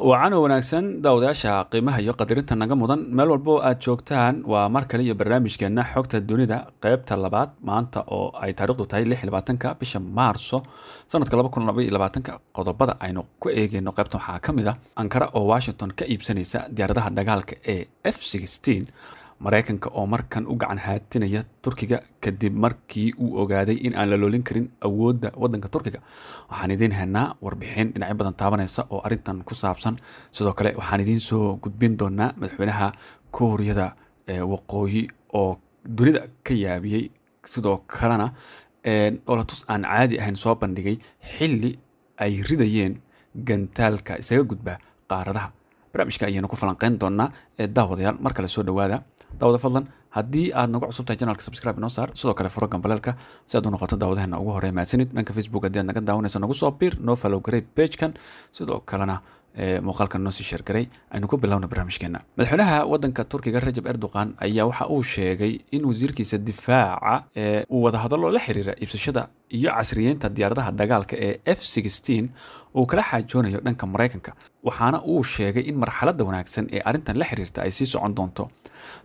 wacano wanaagsan daawadayaasha qiimaha iyo qadirinta naga mudan meel walbo oo aad joogtaan waa mar kale iyo barnaamijkeenna xogta dunida qeybta labaad maanta oo ay taariikhdu tahay lixlabaatanka bisha maarso sanadka laba kun laba labaatanka qodobada aynu ku eegeyno qeybtan waxaa ka mid a ah ankara oo washington ka iibsanaysa diyaaradaha dagaalka ee f sixteen maraykanka oo markan u gacan haatinaya turkiga kadib markii uu ogaaday in aan la loolin karin awoodda waddanka turkiga waxaan idiin haynaa warbixin dhinacyo badan taabanaysa oo arrintan ku saabsan sidoo kale waxaan idiin soo gudbin doonaa madaxweynaha kuuriyada waqooyi oo dunida ka yaabiyey sidoo kalena dholatus aan caadi ahayn soo bandhigay xilli ay ridayeen gantaalka isaga gudba qaaradaha barnaamijka ayaynu ku falanqeyn doonaa daawadayaal mar kale soo dhawaada daawada fadlan haddii aad nagu cusubtahay janalka subscribe inoo saar sidoo kale furo gambaleelka si aad u noqoto daawadaheenna ugu horey mahadsanid dhanka facebook haddii aad naga daawanaysa nagu soo biir noo follow garay pagekan sidoo kalena muuqaalkan noo sii sheergaray aynu ku bilowna barnaamijkeenna madaxweynaha waddanka turkiga rajab erdogan ayaa waxa uu sheegay in wasiirkiisa difaaca uu wadahadallo la xiriira iibsashada iyo casriyeynta diyaaradaha dagaalka ee f uu kala xaajoonayo dhanka maraykanka waxaana uu sheegay in marxaladda wanaagsan ee arrintan la xiriirta ay sii socon doonto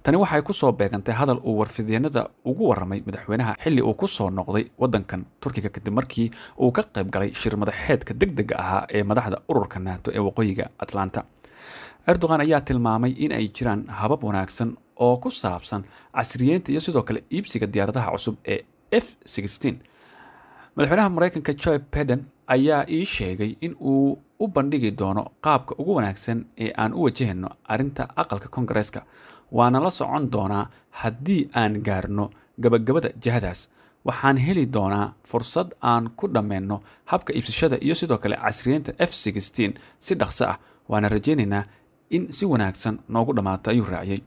tani waxay ku soo beegantay hadal uu warfidyeenada ugu warramay madaxweynaha xilli uu ku soo noqday waddankan turkiga kadib markii uu ka qayb galay shir madaxeedka degdega ahaa ee madaxda ururka naato ee waqooyiga atlanta erdogan ayaa tilmaamay in ay jiraan habab wanaagsan oo ku saabsan casriyeynta iyo sidoo kale iibsiga diyaaradaha cusub ee f madaxweynaha maraykanka joe biden ayaa ii sheegay in uu u bandhigi doono qaabka ugu wanaagsan ee aan u wajahayno arrinta aqalka kongareska waana la socon doonaa haddii aan gaarno gabagabada jihadaas waxaan heli doonaa fursad aan ku dhammeenno habka iibsashada iyo sidoo kale casriyeynta f si dhaqso ah waana rajaynaynaa in si wanaagsan noogu dhammaato ayuu raaciyey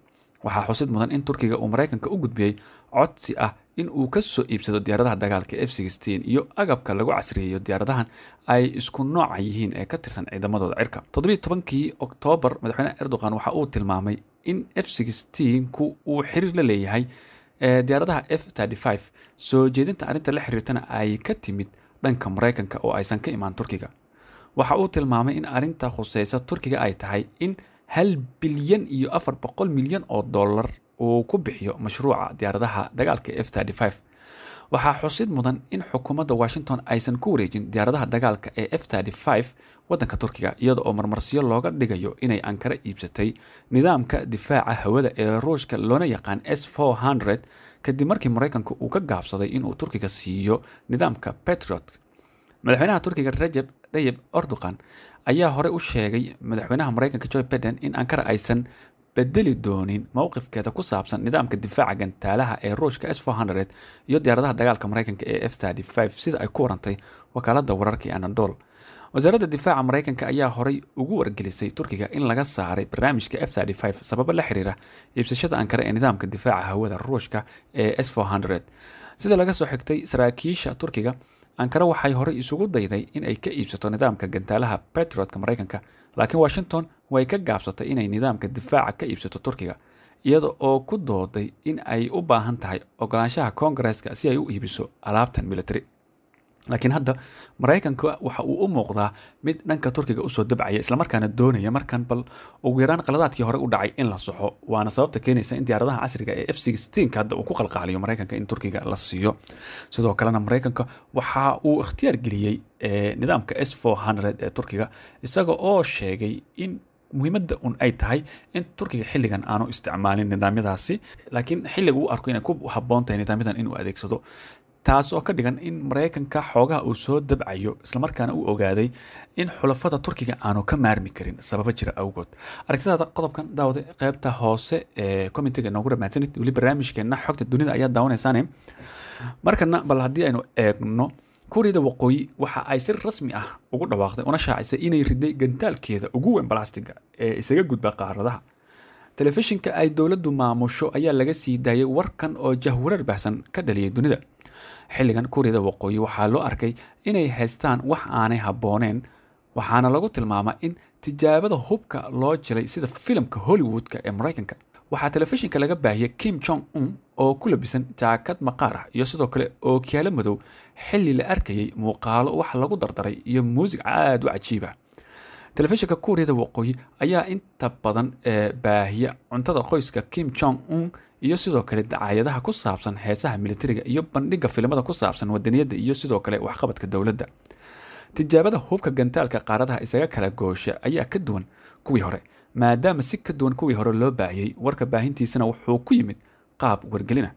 waxaa xusid mudan in turkiga uu maraykanka u gudbiyey codsi ah in uu ka soo iibsado diyaaradaha dagaalka f sixteen iyo agabka lagu casriyeeyo diyaaradahan ay isku nooca yihiin ee ka tirsan ciidamadooda cirka toddobiy tobankii oktoobar madaxweyne erdogan waxa uu tilmaamay in f ku uu xiriir la leeyahay ee diyaaradaha f soo jeedinta arrinta la xiriirtana ay ka timid dhanka maraykanka oo aysan ka imaan turkiga waxa uu tilmaamay in arrinta khuseysa turkiga ay tahay in hal bilyan iyo afar boqol milyan oo dollar uu ku bixiyo mashruuca diyaaradaha dagaalka f waxaa xusid mudan in xukuumadda washington aysan ku wareejin diyaaradaha dagaalka ee f wadanka turkiga iyada oo marmarsiyo looga dhigayo inay ankare iibsatay nidaamka difaaca hawada ee ruushka loona yaqaan s kadib markii maraykanku uu ka gaabsaday inuu turkiga siiyo nidaamka patriot madaxweynaha turkiga rajeb dayib orduqan ayaa horey u sheegay madaxweynaha maraykanka joe biden in ankara aysan bedeli doonin mowqifkeeda ku saabsan nidaamka difaaca gantaalaha ee ruushka s iyo diyaaradaha dagaalka maraykanka ee f sida ay ku warantay wakaaladda wararkii anadol wasaaradda difaaca maraykanka ayaa horay ugu wargelisay turkiga in laga saaray barnaamijka f sababo la xiriira iibsashada ankara ee nidaamka difaaca hawada ruushka ee s sida laga soo xigtay saraakiisha turkiga ankara waxay horey isugu dayday in ay ka iibsato nidaamka gantaalaha betrootka maraykanka laakiin washington way ka gaabsatay inay nidaamka difaaca ka iibsato turkiga iyada oo ku dooday in ay u baahan tahay ogolaanshaha koongareska si ay u iibiso alaabtan milatari laakiin hadda maraykanka waxa uu u muuqdaa mid dhanka turkiga usoo dabcaya islamarkaana doonaya markan bal ugu yaraan qaladaadkii hore u dhacay in la soxo waana sababta keenaysa in diyaaradaha casriga ee f sixteenka hadda uu ku qalqaaliyo maraykanka in turkiga la siiyo sidoo kalena maraykanka waxa uu ikhtiyaar geliyey eh, nidaamka s four hundred ee turkiga isaga oo sheegay in muhiimadda un ay tahay in turkiga xilligan aanu isticmaalin nidaamyadaasi laakiin xilliga uu arko inay ku habboon tahay nidaamyadan inuu adeegsado taas oo ka dhigan in maraykanka xoogaha uu soo dabcayo islamarkaana uu ogaaday in xulafada turkiga aanu ka maarmi karin sababo jira awgood aragtidaada qodobkan daawade qeybta hoose ee commitega noogu ramaadsanid weli barnaamijkeena xogta dunida ayaa daawanaysaane markana bal haddii aynu eegno kuuriyada waqooyi waxa ay si rasmi ah ugu dhawaaqday una shaacisay inay riday gantaalkeeda ugu weyn balastiga ee isaga gudba qaaradaha telefishinka ay dowladdu maamusho ayaa laga sii daayay warkan oo jahwarar bahsan ka dhaliyay dunida xilligan kuuriyada waqooyi waxaa loo arkay inay haystaan wax aanay habooneen waxaana lagu tilmaamaa in tijaabada hubka loo jilay sida filimka hollywoodka ee maraykanka waxaa telefishinka laga baahiyey kim jong un oo ku labisan jaakad maqaar ah iyo sidoo kale ookiyaalo madow xilli la arkayay muuqaalo wax lagu dardaray iyo muusig aad u cajiib ah telefishinka kuuriyada waqooyi ayaa inta badan ee eh, baahiya cuntada qoyska kim jong un iyo sidoo kale dacaayadaha ku saabsan heesaha militariga iyo bandhigga filimada ku saabsan wadaniyadda iyo sidoo kale waxqabadka dowladda tijaabada hubka gantaalka qaaradaha isaga kala goosha ayaa ka duwan kuwii hore maadaama si ka duwan kuwii hore loo baahiyey warka baahintiisana wuxuu ku yimid qaab wargelina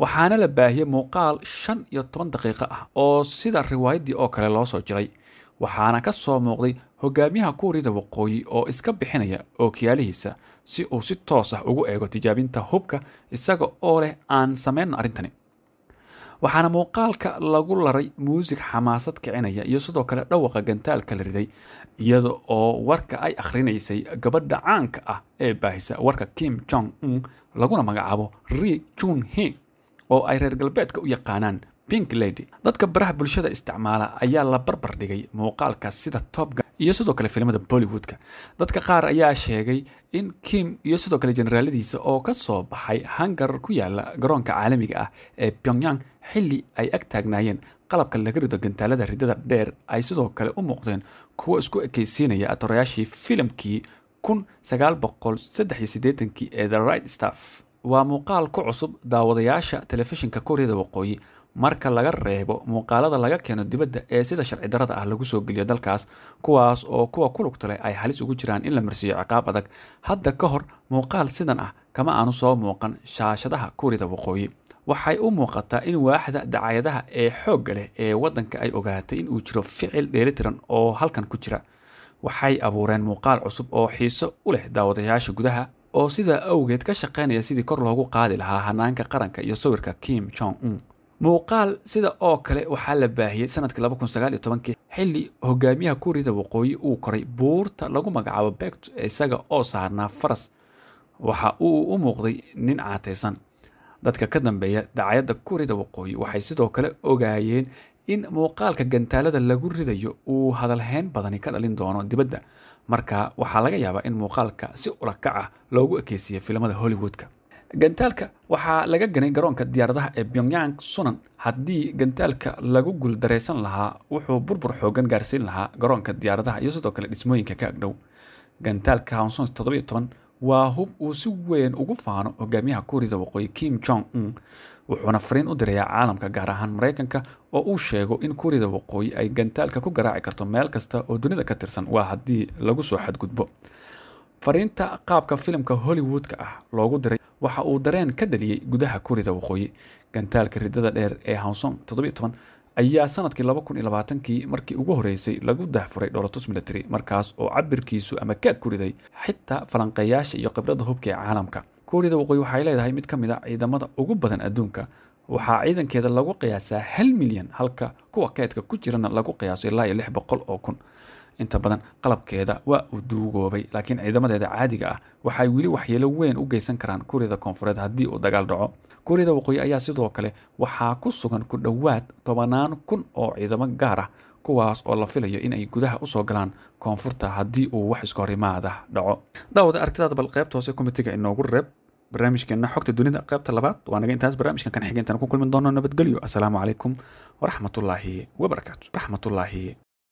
waxaana la baahiyey muuqaal shan iyo toban daqiiqo ah oo sida riwaayaddii oo kale loo soo jiray waxaana ka soo muuqday hogaamiyaha kuuriyada waqooyi oo iska bixinaya ookiyaalihiisa si uu si toos ah ugu eego tijaabinta hubka isaga oo leh aan samayno arrintani waxaana muuqaalka lagu laray muusig xamaasad kicinaya iyo sidoo kale dhawaqa gantaalka la riday iyada oo warka ay akhrinaysay gabadha caanka ah ee baahisa warka kim jong un laguna magacaabo ri jun he oo ay reer galbeedka u yaqaanaan pink lady dadka baraha bulshada isticmaala ayaa la barbar dhigay muuqaalka sida tobga iyo sidoo kale filimada bollywoodka dadka qaar ayaa sheegay in kim iyo sidoo kale jeneraaladiisa oo ka soo baxay hangar ku yaala garoonka caalamiga ah ee pyongyang xilli ay ag taagnaayeen qalabka laga rido gantaalada ridada dheer ay sidoo kale u muuqdeen kuwo isku ekeysiinaya atorayaashii filimkii kun sagaal boqol saddex iyo siddeetankii ee the right staff waa muuqaal ku cusub daawadayaasha telefishinka kooriyada waqooyi marka laga reebo muuqaalada laga keeno dibadda ee sida sharci darada ah lagu soo geliyo dalkaas kuwaas oo kuwa ku lugta leh ay halis ugu jiraan in la marsiiyo ciqaab adag hadda ka hor muuqaal sidan ah kama aanu soo muuqan shaashadaha kuurida waqooyi waxay u muuqataa in waaxda dacayadaha ee xoogga leh ee waddanka ay ogaatay inuu jiro ficil dheelitiran oo halkan ku jira waxay abuureen muuqaal cusub oo xiiso u leh daawadayaasha gudaha oo sidaa awgeed ka shaqaynaya sidii kor loogu qaadi lahaa hanaanka qaranka iyo sawirka kim jong un muuqaal sida oo kale waxaa la baahiyey sanadkii laba kun sagaal iyo tobankii xilli hogaamiyaha kuuriyada waqooyi uu koray buurta lagu magacaabo beegto isaga oo saarnaa faras waxa uu u muuqday nin caataysan dadka ka dambeeya dacayadda kuuriyada waqooyi waxay sidoo kale ogaayeen in muuqaalka gantaalada lagu ridayo uu hadalhayn badani ka dhalin doono dibadda marka waxaa laga yaabaa in muuqaalka si ulakac ah loogu ekeysiiya filimada hollywoodka gantaalka waxaa laga ganay garoonka diyaaradaha ee pyongyang sunan haddii gantaalka lagu guuldaraysan lahaa wuxuu burbur xooggan gaarsiin lahaa garoonka diyaaradaha iyo sidoo kale dhismooyinka ka agdhow gantaalka hanson toddobiyo toban waa hub uu si weyn ugu faano hogaamiyaha kuuriyada waqooyi kim jong un wuxuuna fariin u dirayaa caalamka gaar ahaan maraykanka oo uu sheego in kuuriyada waqooyi ay gantaalka ku garaaci karto meel kasta oo dunida ka tirsan waa haddii lagu soo xadgudbo fariinta qaabka filimka hollywoodka ah loogu diray waxa uu dareen ka dhaliyey gudaha kurida waqooyi gantaalka ridada dheer ee honsong ayaa sanadkii kii markii ugu horreysay lagu dahfuray dholotus military markaas oo cabirkiisu ama ka kuriday xitaa falanqeeyaasha iyo khibradda hubka ee caalamka kuuriyada waqooyi waxay leedahay mid ka mid a ah ciidamada ugu badan adduunka waxaa ciidankeeda lagu qiyaasaa hal milyan halka kuwa keydka ku jirana lagu qiyaaso ilaa iyo lix boqol oo kun inta badan qalabkeeda waa uu duugoobay laakiin ciidamadeeda caadiga ah waxay weli waxyeelo weyn u geysan karaan kuuriyada koonfureed haddii uu dagaal dhaco kuuriyada waqooyi ayaa sidoo kale waxaa ku sugan ku dhowaad tobanaan kun oo ciidamo gaar ah kuwaas oo la filayo inay gudaha usoo galaan koonfurta haddii uu wax iskohorimaada dhaco daawada aragtidaada bal qaybta hoose komitiga inoogu reeb barnaamijkeenna xogta dunida qeybta labaad waa naga intaas barnaamijkan kan xiga ku kulmi doono nabadgelyo assalaamu calaykum waraxmatullaahi wabarakaatu raxmatullaahi